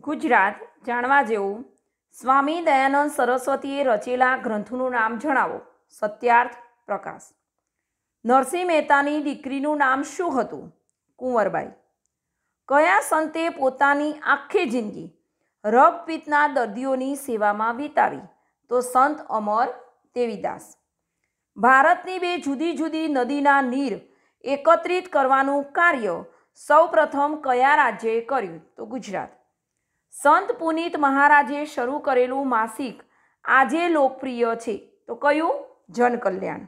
ગુજરાત જાણવા જેવું સ્વામી દયાનંદ સરસ્વતીએ રચેલા ગ્રંથનું નામ જણાવો સત્યાર્થ પ્રકાશ નરસિંહ મહેતાની દીકરીનું નામ શું હતું કુંવરબાઈ કયા સંતે પોતાની આખી જિંદગી રગપીતના દર્દીઓની સેવામાં વિતાવી તો સંત અમર દેવીદાસ ભારતની બે જુદી જુદી નદીના નીર એકત્રિત કરવાનું કાર્ય સૌપ્રથમ કયા રાજ્યએ કર્યું તો ગુજરાત સંત પુનિત મહારાજે શરૂ કરેલું માસિક આજે લોકપ્રિય છે તો કયું જનકલ્યાણ